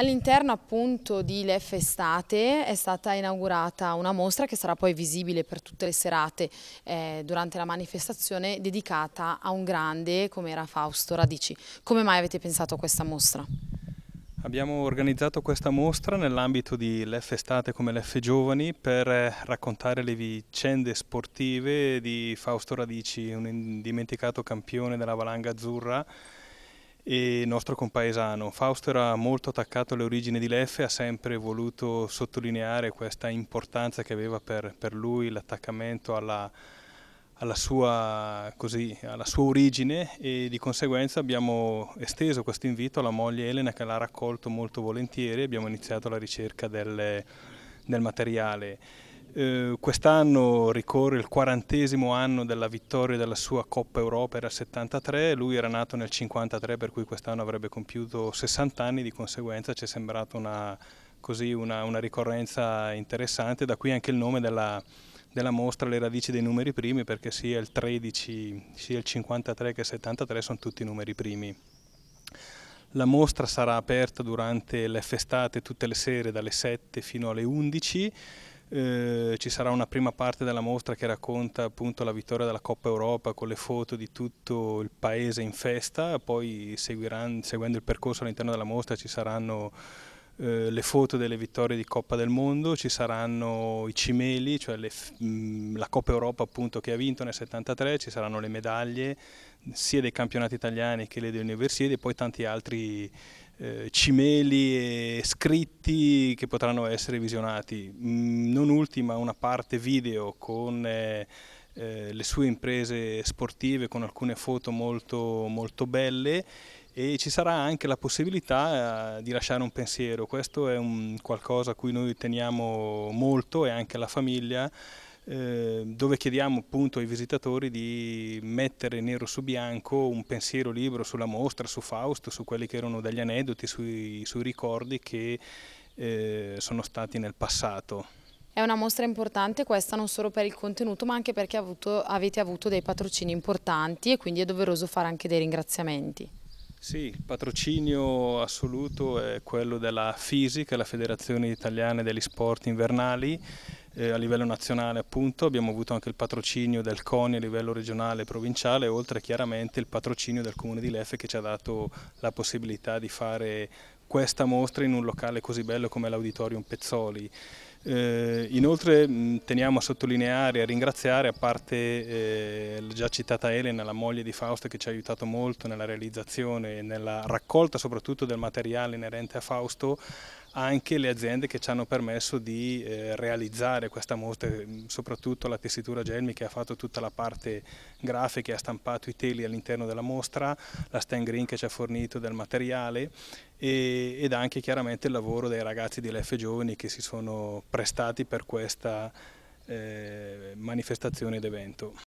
All'interno appunto di Lef Estate è stata inaugurata una mostra che sarà poi visibile per tutte le serate eh, durante la manifestazione dedicata a un grande come era Fausto Radici. Come mai avete pensato a questa mostra? Abbiamo organizzato questa mostra nell'ambito di Lef Estate come Lef Giovani per eh, raccontare le vicende sportive di Fausto Radici, un indimenticato campione della valanga azzurra e nostro compaesano. Fausto era molto attaccato alle origini di Leffe, ha sempre voluto sottolineare questa importanza che aveva per, per lui l'attaccamento alla, alla, alla, sua, origine e di conseguenza abbiamo esteso questo invito alla moglie Elena che l'ha raccolto molto volentieri e abbiamo iniziato la ricerca del, del materiale. Eh, quest'anno ricorre il quarantesimo anno della vittoria della sua Coppa Europa, era 73, lui era nato nel 53 per cui quest'anno avrebbe compiuto 60 anni, di conseguenza ci è sembrata una, una, una ricorrenza interessante, da qui anche il nome della, della mostra Le radici dei numeri primi perché sia il 13, sia il 53 che il 73 sono tutti numeri primi. La mostra sarà aperta durante le festate tutte le sere dalle 7 fino alle 11 eh, ci sarà una prima parte della mostra che racconta appunto la vittoria della Coppa Europa con le foto di tutto il paese in festa, poi seguendo il percorso all'interno della mostra ci saranno eh, le foto delle vittorie di Coppa del Mondo, ci saranno i cimeli, cioè le, mh, mm, la Coppa Europa appunto che ha vinto nel 73, ci saranno le medaglie sia dei campionati italiani che le delle università e poi tanti altri eh, cimeli e scritti che potranno essere visionati. Mm, non ultima una parte video con eh, eh, le sue imprese sportive, con alcune foto molto, molto belle e ci sarà anche la possibilità di lasciare un pensiero. Questo è un qualcosa a cui noi teniamo molto e anche la famiglia. Ehm, dove chiediamo appunto ai visitatori di mettere nero su bianco un pensiero libero sulla mostra, su Fausto, su quelli che erano degli aneddoti, sui, sui ricordi che eh, sono stati nel passato. È una mostra importante questa non solo per il contenuto ma anche perché avuto, avete avuto dei patrocini importanti e quindi è doveroso fare anche dei ringraziamenti. Sì, il patrocinio assoluto è quello della FISI, la Federazione Italiana degli Sport Invernali, eh, a livello nazionale appunto, abbiamo avuto anche il patrocinio del CONI a livello regionale e provinciale, oltre chiaramente il patrocinio del Comune di Leffe che ci ha dato la possibilità di fare questa mostra in un locale così bello come l'Auditorium Pezzoli. Eh, inoltre mh, teniamo a sottolineare e a ringraziare, a parte eh, già citata Elena, la moglie di Fausto che ci ha aiutato molto nella realizzazione e nella raccolta soprattutto del materiale inerente a Fausto, anche le aziende che ci hanno permesso di eh, realizzare questa mostra, mm, soprattutto la tessitura Gelmi che ha fatto tutta la parte grafica e ha stampato i teli all'interno della mostra, la Stan Green che ci ha fornito del materiale e, ed anche chiaramente il lavoro dei ragazzi di LF Giovani che si sono prestati per questa eh, manifestazione ed evento.